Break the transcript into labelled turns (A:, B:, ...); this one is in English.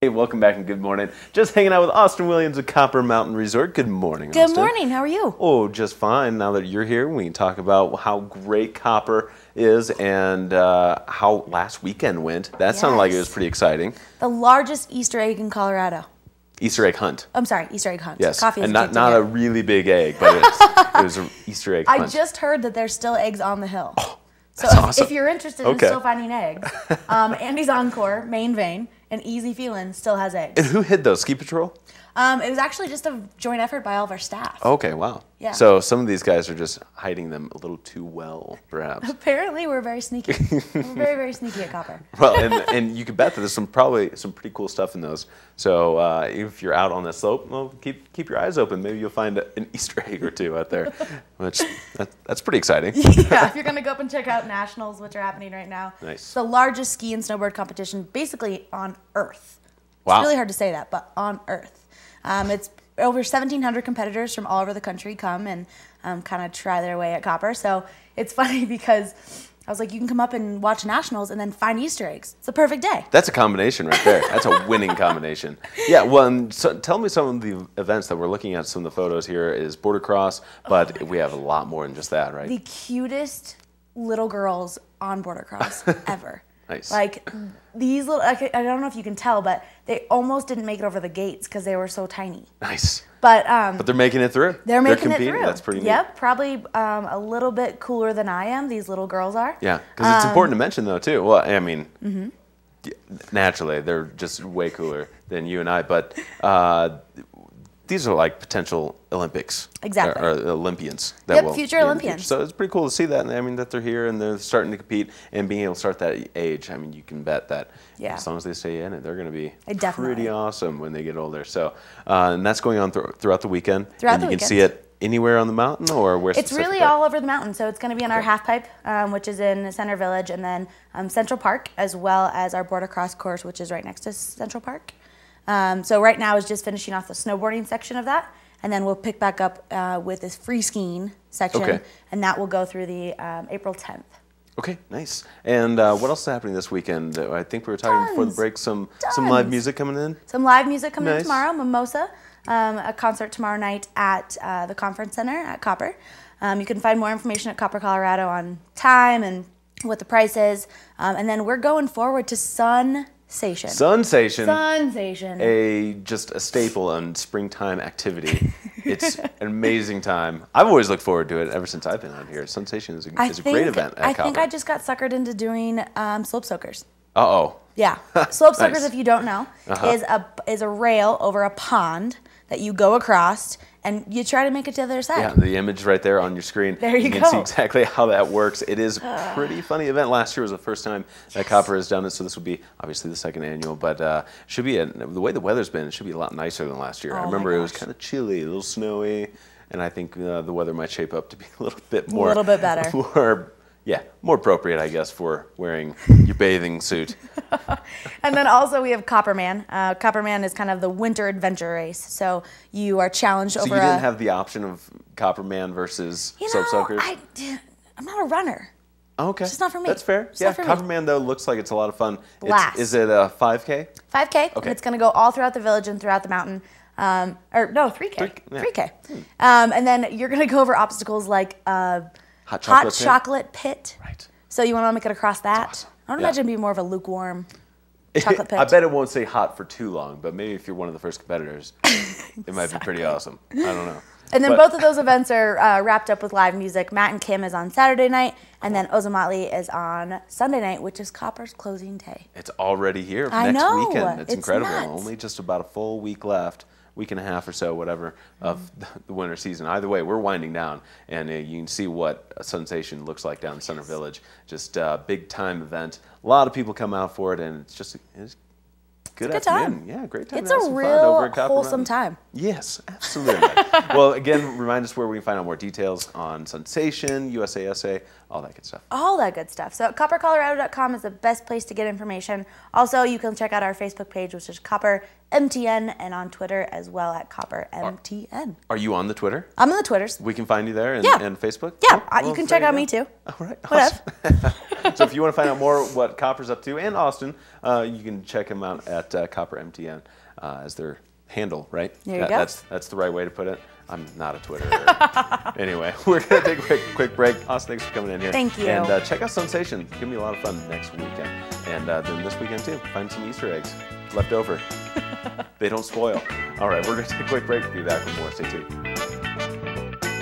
A: Hey, welcome back and good morning. Just hanging out with Austin Williams of Copper Mountain Resort. Good morning. Good Austin. morning. How are you? Oh, just fine. Now that you're here, we can talk about how great Copper is and uh, how last weekend went. That yes. sounded like it was pretty exciting.
B: The largest Easter egg in Colorado.
A: Easter egg hunt.
B: I'm sorry, Easter egg hunt. Yes, Coffee and not not a
A: really big egg, but it was an Easter egg. Hunt. I just
B: heard that there's still eggs on the hill. Oh, that's so awesome. if, if you're interested okay. in still finding eggs, um, Andy's Encore, main vein an Easy feeling still has eggs.
A: And who hid those? Ski Patrol?
B: Um, it was actually just a joint effort by all of our staff.
A: Okay, wow. Yeah. So some of these guys are just hiding them a little too well, perhaps.
B: Apparently, we're very sneaky. we're very, very sneaky at Copper. well, and,
A: and you can bet that there's some probably some pretty cool stuff in those. So uh, if you're out on the slope, well, keep keep your eyes open. Maybe you'll find an Easter egg or two out there, which that, that's pretty exciting. yeah, if
B: you're gonna go up and check out nationals, which are happening right now. Nice. The largest ski and snowboard competition, basically on Earth. Wow. It's really hard to say that, but on Earth. Um, it's over 1,700 competitors from all over the country come and um, kind of try their way at copper. So it's funny because I was like, you can come up and watch nationals and then find Easter eggs. It's the perfect day.
A: That's a combination right there. That's a winning combination. Yeah. Well, so tell me some of the events that we're looking at. Some of the photos here is border cross, oh but oh we have a lot more than just that, right? The
B: cutest little girls on border cross
A: ever. Nice. Like
B: these little, I don't know if you can tell, but they almost didn't make it over the gates because they were so tiny. Nice. But um, but they're
A: making it through. They're making they're it through. That's pretty. Neat. Yep,
B: probably um, a little bit cooler than I am. These little girls are.
A: Yeah, because it's um, important to mention though too. Well, I mean, mm -hmm. naturally they're just way cooler than you and I. But uh, these are like potential Olympics. Exactly. Or, or Olympians. That yep, will, future Olympians. So it's pretty cool to see that. I mean, that they're here and they're starting to compete and being able to start that age. I mean, you can bet that yeah. as long as they stay in it, they're going to be Definitely. pretty awesome when they get older. So, uh, and that's going on th throughout the weekend. Throughout and the you weekend. can see it anywhere on the mountain or where it's really
B: all over the mountain so it's going to be on our okay. half pipe um, which is in center village and then um, central park as well as our border cross course which is right next to central park um, so right now is just finishing off the snowboarding section of that, and then we'll pick back up uh, with this free skiing section, okay. and that will go through the um, April 10th.
A: Okay, nice. And uh, what else is happening this weekend? I think we were talking Tons. before the break. Some Tons. some live music coming in.
B: Some live music coming nice. in tomorrow. Mimosa, um, a concert tomorrow night at uh, the Conference Center at Copper. Um, you can find more information at Copper Colorado on time and what the price is. Um, and then we're going forward to Sun Sensation. Sensation. Sensation.
A: A just a staple on springtime activity. it's an amazing time. I've always looked forward to it ever since I've been on here. Sensation is a, is a great event. I Copper. think I
B: just got suckered into doing um, slope soakers.
A: Uh oh. Yeah. Slope suckers, if you don't know, uh-huh. is
B: a is a rail over a pond that you go across and you try to make it to the other side. Yeah, the
A: image right there on your screen. There you, you go. can see exactly how that works. It is a pretty funny event. Last year was the first time yes. that Copper has done it, so this will be obviously the second annual, but uh, should be a, the way the weather's been, it should be a lot nicer than last year. Oh I remember it was kind of chilly, a little snowy, and I think uh, the weather might shape up to be a little bit more a little bit better. more yeah, more appropriate, I guess, for wearing your bathing suit.
B: and then also we have Copperman. Uh, Copperman is kind of the winter adventure race. So you are challenged so over. So you didn't a,
A: have the option of Copperman versus you know, Soap Soakers. I,
B: I'm not a runner.
A: Okay. It's not for me. That's fair. yeah, Copperman though looks like it's a lot of fun. Blast. It's, is it a 5K?
B: 5K. Okay. it's going to go all throughout the village and throughout the mountain. Um, or no, 3K. 3, yeah. 3K. Hmm. Um, and then you're going to go over obstacles like. Uh, hot chocolate, hot pit. chocolate pit. Right. So you want to make it across that? Awesome. I do yeah. imagine it'd be more of a lukewarm
A: chocolate pit. I bet it won't say hot for too long, but maybe if you're one of the first competitors, it might be pretty awesome. I don't know. And then but, both of
B: those events are uh, wrapped up with live music. Matt and Kim is on Saturday night, and then Ozamatli is on Sunday night, which is Copper's closing day.
A: It's already here I next know. weekend. It's, it's incredible. Nuts. Only just about a full week left week and a half or so, whatever, of mm-hmm. the winter season. Either way, we're winding down, and uh, you can see what sensation looks like down in Center Village. Just a uh, big time event. A lot of people come out for it, and it's just it's good, it's afternoon. Good yeah, great time. It's a real wholesome time. Yes, absolutely. well, again, remind us where we can find out more details on Sensation, USASA, all that good stuff.
B: All that good stuff. So coppercolorado.com is the best place to get information. Also, you can check out our Facebook page, which is Copper MTN and on Twitter as well at Copper MTN.
A: Are, are, you on the Twitter? I'm on the Twitters. We can find you there and, yeah. and Facebook? Yeah, oh, uh, well, you can check out go. me
B: too. All right. Awesome.
A: so if you want to find out more what Copper's up to and Austin, uh, you can check him out at uh, Copper MTN uh, as their handle, right? There you that, go. That's, that's the right way to put it. I'm not a Twitterer. anyway, we're going to take a quick, quick break. Austin, thanks for coming in here. Thank you. And uh, check out Sensation. It's going to be a lot of fun next weekend. And uh, then this weekend, too, find some Easter eggs left over. they don't spoil. All right, we're going to take a quick break. Be back with more. Stay tuned.